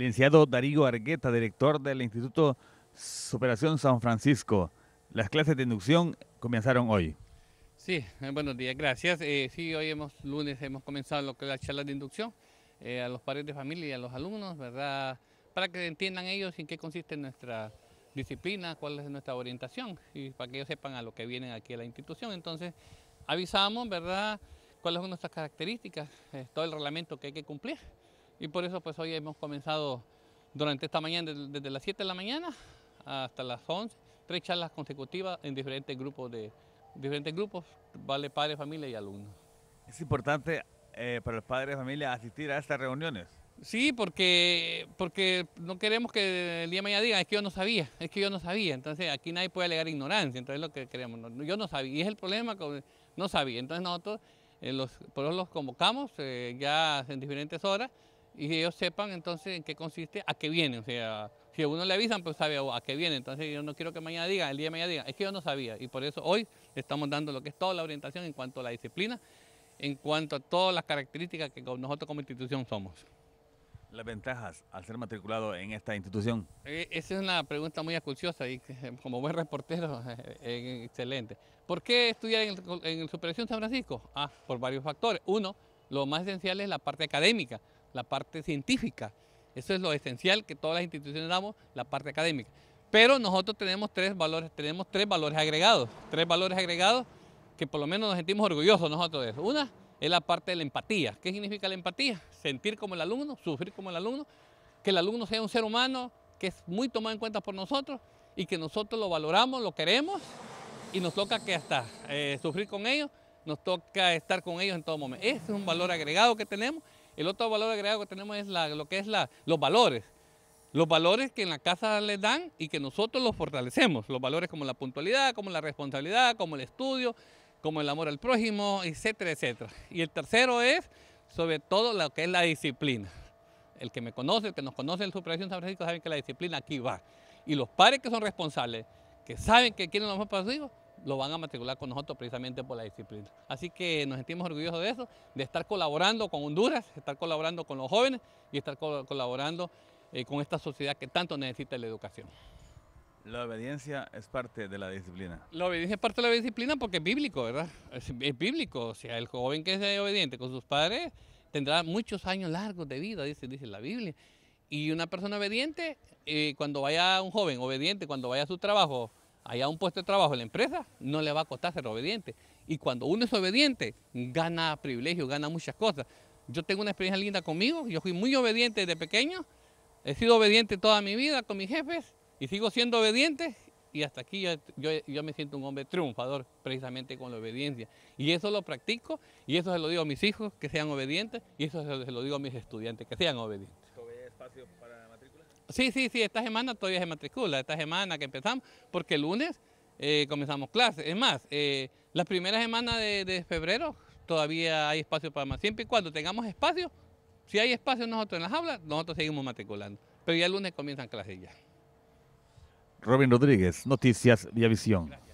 Licenciado Darío Argueta, director del Instituto Superación San Francisco. Las clases de inducción comenzaron hoy. Sí, eh, buenos días, gracias. Eh, sí, hoy hemos, lunes hemos comenzado lo que es la charla de inducción eh, a los padres de familia y a los alumnos, ¿verdad? Para que entiendan ellos en qué consiste nuestra disciplina, cuál es nuestra orientación y para que ellos sepan a lo que vienen aquí a la institución. Entonces, avisamos, ¿verdad? Cuáles son nuestras características, todo el reglamento que hay que cumplir. Y por eso pues hoy hemos comenzado durante esta mañana, desde las 7 de la mañana hasta las 11, tres charlas consecutivas en diferentes grupos, de diferentes grupos, vale padres, familia y alumnos. Es importante eh, para los padres de familia asistir a estas reuniones. Sí, porque, porque no queremos que el día de mañana digan, es que yo no sabía, es que yo no sabía. Entonces aquí nadie puede alegar ignorancia, entonces es lo que queremos. yo no sabía, y es el problema, no sabía. Entonces nosotros eh, los, los convocamos eh, ya en diferentes horas y ellos sepan entonces en qué consiste, a qué viene. O sea, si a uno le avisan, pues sabe oh, a qué viene. Entonces yo no quiero que mañana diga, el día de mañana diga, es que yo no sabía. Y por eso hoy estamos dando lo que es toda la orientación en cuanto a la disciplina, en cuanto a todas las características que nosotros como institución somos. Las ventajas al ser matriculado en esta institución. E, esa es una pregunta muy acuciosa y como buen reportero, eh, eh, excelente. ¿Por qué estudiar en Supervisión San Francisco? Ah, por varios factores. Uno, lo más esencial es la parte académica la parte científica. Eso es lo esencial que todas las instituciones damos, la parte académica. Pero nosotros tenemos tres valores, tenemos tres valores agregados, tres valores agregados que por lo menos nos sentimos orgullosos nosotros de eso. Una es la parte de la empatía. ¿Qué significa la empatía? Sentir como el alumno, sufrir como el alumno, que el alumno sea un ser humano que es muy tomado en cuenta por nosotros y que nosotros lo valoramos, lo queremos y nos toca que hasta eh, sufrir con ellos, nos toca estar con ellos en todo momento. Ese es un valor agregado que tenemos el otro valor agregado que tenemos es lo que es los valores. Los valores que en la casa les dan y que nosotros los fortalecemos. Los valores como la puntualidad, como la responsabilidad, como el estudio, como el amor al prójimo, etcétera, etcétera. Y el tercero es sobre todo lo que es la disciplina. El que me conoce, el que nos conoce el Supervisión San Francisco, sabe que la disciplina aquí va. Y los padres que son responsables, que saben que quieren lo mejor para sus hijos, lo van a matricular con nosotros precisamente por la disciplina. Así que nos sentimos orgullosos de eso, de estar colaborando con Honduras, estar colaborando con los jóvenes y estar colaborando eh, con esta sociedad que tanto necesita la educación. La obediencia es parte de la disciplina. La obediencia es parte de la disciplina porque es bíblico, ¿verdad? Es, bíblico. O sea, el joven que es obediente con sus padres tendrá muchos años largos de vida, dice, dice la Biblia. Y una persona obediente, eh, cuando vaya un joven obediente, cuando vaya a su trabajo, allá un puesto de trabajo en la empresa, no le va a costar ser obediente. Y cuando uno es obediente, gana privilegios, gana muchas cosas. Yo tengo una experiencia linda conmigo, yo fui muy obediente desde pequeño, he sido obediente toda mi vida con mis jefes y sigo siendo obediente y hasta aquí yo, me siento un hombre triunfador precisamente con la obediencia. Y eso lo practico y eso se lo digo a mis hijos que sean obedientes y eso se lo digo a mis estudiantes que sean obedientes. espacio para matrícula? Sí, sí, sí, esta semana todavía se matricula, esta semana que empezamos, porque el lunes eh, comenzamos clases. Es más, eh, la primera semana de, febrero todavía hay espacio para más. Siempre y cuando tengamos espacio, si hay espacio nosotros en las aulas, nosotros seguimos matriculando. Pero ya el lunes comienzan clases ya. Robin Rodríguez, Noticias Viavisión.